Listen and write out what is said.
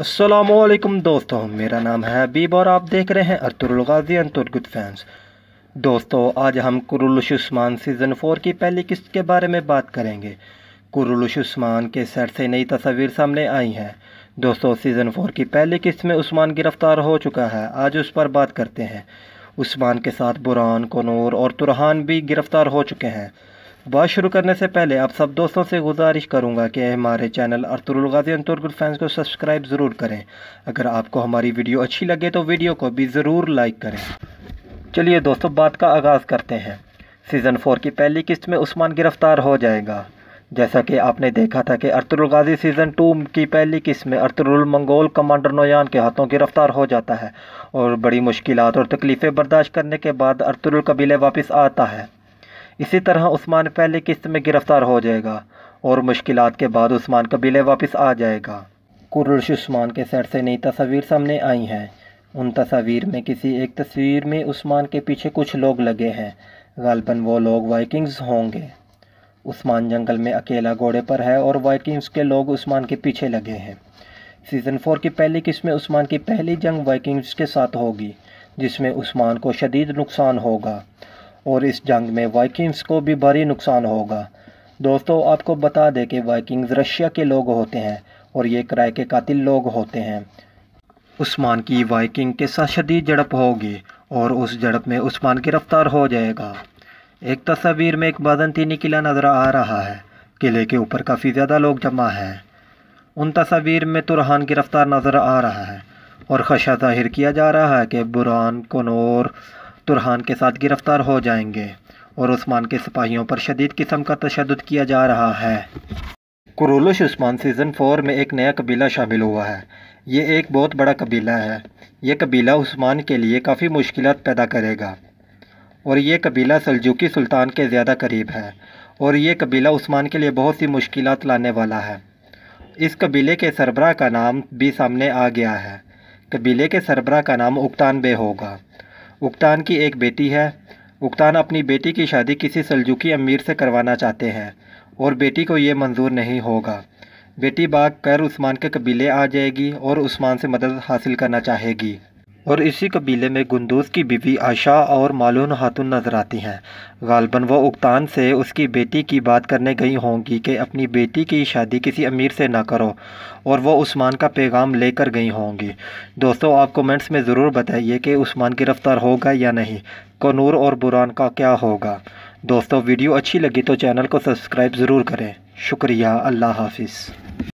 असलम दोस्तों मेरा नाम है हबीब और आप देख रहे हैं अरतुल गाजी एंड तुर्गुद फैंस दोस्तों आज हम कुरुलशुस्मान सीज़न फोर की पहली किस्त के बारे में बात करेंगे कुरुलशुस्मान के सेट से नई तस्वीर सामने आई हैं दोस्तों सीज़न फोर की पहली किस्त में उस्मान गिरफ़्तार हो चुका है आज उस पर बात करते हैं उस्मान के साथ बुरान कनूर और तुरहान भी गिरफ़्तार हो चुके हैं बात शुरू करने से पहले आप सब दोस्तों से गुजारिश करूंगा कि हमारे चैनल अरतुल गाजी अंतुर्गुल फैंस को सब्सक्राइब ज़रूर करें अगर आपको हमारी वीडियो अच्छी लगे तो वीडियो को भी ज़रूर लाइक करें चलिए दोस्तों बात का आगाज़ करते हैं सीज़न फोर की पहली किस्त में उस्मान गिरफ़्तार हो जाएगा जैसा कि आपने देखा था कि अर्तुल गाजी सीज़न टू की पहली किस्त में अर्तुल मंगोल कमांडर नोयान के हाथों गिरफ्तार हो जाता है और बड़ी मुश्किल और तकलीफ़ें बर्दाश्त करने के बाद अर्तुल कबीले वापस आता है इसी तरह उस्मान पहले किस्त में गिरफ़्तार हो जाएगा और मुश्किल के बाद उस्मान कबीले वापस आ जाएगा कुरुश उस्मान के सर से नई तस्वीर सामने आई हैं उन तस्वीर में किसी एक तस्वीर में उस्मान के पीछे कुछ लोग लगे हैं गालबन वो लोग वाइकिंग्स होंगे उस्मान जंगल में अकेला घोड़े पर है और वाइकिंग्स के लोग उस्मान के पीछे लगे हैं सीज़न फोर की पहली किस्त में उस्मान की पहली जंग वाइकिंग्स के साथ होगी जिसमें उस्मान को शदीद नुकसान होगा और इस जंग में वाइकिंग्स को भी भारी नुकसान होगा दोस्तों आपको बता दें कि वाइकिंग्स रशिया के लोग होते हैं और ये किराए के कातिल लोग होते हैं उस्मान की वाइकिंग के साथ शदीद झड़प होगी और उस झड़प में उस्मान गिरफ्तार हो जाएगा एक तस्वीर में एक बाजनतीनी किला नज़र आ रहा है किले के ऊपर काफ़ी ज़्यादा लोग जमा हैं उन तस्वीर में तुरहान गिरफ्तार नज़र आ रहा है और खशा जाहिर किया जा रहा है कि बुरान कनौर तुरहान के साथ गिरफ़्तार हो जाएंगे और उस्मान के सिपाहियों पर शदीद किस्म का तशद किया जा रहा है कुरूलश उस्मान सीज़न फोर में एक नया कबीला शामिल हुआ है ये एक बहुत बड़ा कबीला है ये कबीला उस्मान के लिए काफ़ी मुश्किल पैदा करेगा और ये कबीला सलजुकी सुल्तान के ज़्यादा करीब है और ये कबीला उस्मान के लिए बहुत सी मुश्किल लाने वाला है इस कबीले के सरबरा का नाम भी सामने आ गया है कबीले के सरबरा का नाम उक्तान बे होगा उक्तान की एक बेटी है उक्तान अपनी बेटी की शादी किसी सलजुकी अमीर से करवाना चाहते हैं और बेटी को ये मंजूर नहीं होगा बेटी बाग कर उस्मान के कबीले आ जाएगी और उस्मान से मदद हासिल करना चाहेगी और इसी कबीले में गुंदूज की बीवी आशा और मालून हाथुन नज़र आती हैं गालबन वह उक्तान से उसकी बेटी की बात करने गई होंगी कि अपनी बेटी की शादी किसी अमीर से ना करो और वह उस्मान का पैगाम लेकर गई होंगी दोस्तों आप कमेंट्स में ज़रूर बताइए कि उस्मान गिरफ़्तार होगा या नहीं कनूर और बुरान का क्या होगा दोस्तों वीडियो अच्छी लगी तो चैनल को सब्सक्राइब ज़रूर करें शुक्रिया अल्लाह हाफिज़